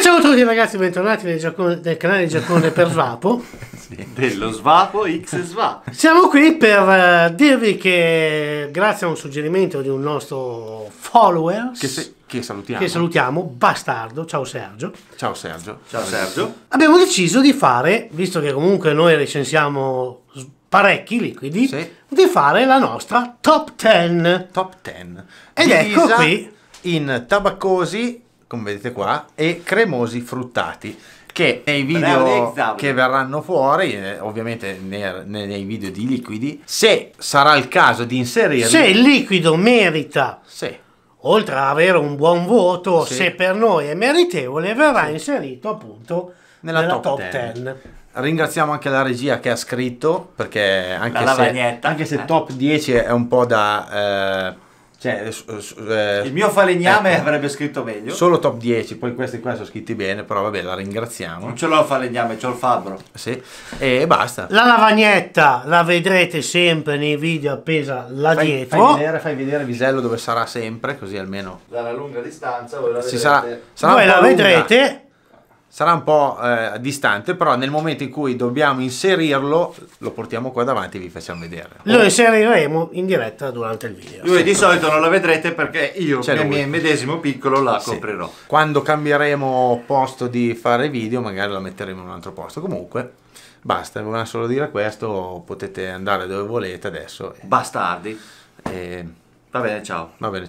ciao a tutti ragazzi, bentornati nel, Giaccone, nel canale Giaccone per Svapo. dello Svapo X Sva. Siamo qui per uh, dirvi che grazie a un suggerimento di un nostro follower che, che, salutiamo. che salutiamo, bastardo, ciao Sergio. Ciao Sergio. Ciao Sergio. Abbiamo deciso di fare, visto che comunque noi recensiamo parecchi liquidi, sì. di fare la nostra top 10. Top 10. Ed ecco Divisa ecco qui in tabaccosi come vedete qua, e cremosi fruttati che nei video che verranno fuori, eh, ovviamente nei, nei, video di liquidi, se sarà il caso di inserirli... Se il liquido merita, sì. oltre ad avere un buon voto, sì. se per noi è meritevole, verrà sì. inserito appunto nella, nella top, 10. Ringraziamo anche la regia che ha scritto, perché anche, se, anche se eh. top 10 è un po' da... Eh, cioè, eh, eh, eh, il mio falegname ecco, avrebbe scritto meglio. Solo top 10, poi questi qua sono scritti bene, però vabbè, la ringraziamo. Non ce l'ho il falegname, ce l'ho il fabbro. Sì, e basta. La lavagnetta la vedrete sempre nei video appesa là fai, dietro. Fai vedere, fai vedere Visello dove sarà sempre, così almeno... Dalla lunga distanza voi la vedrete. Sarà, sarà voi la lunga. vedrete sarà un po' eh, distante, però nel momento in cui dobbiamo inserirlo, lo portiamo qua davanti e vi facciamo vedere. Lo inseriremo in diretta durante il video. Lui sì. di solito non la vedrete perché io, nel mio medesimo piccolo, la sì. coprirò. Quando cambieremo posto di fare video, magari la metteremo in un altro posto. Comunque, basta, volevamo solo dire questo, potete andare dove volete adesso. Bastardi. E... Eh, va bene, ciao. Va bene, ciao.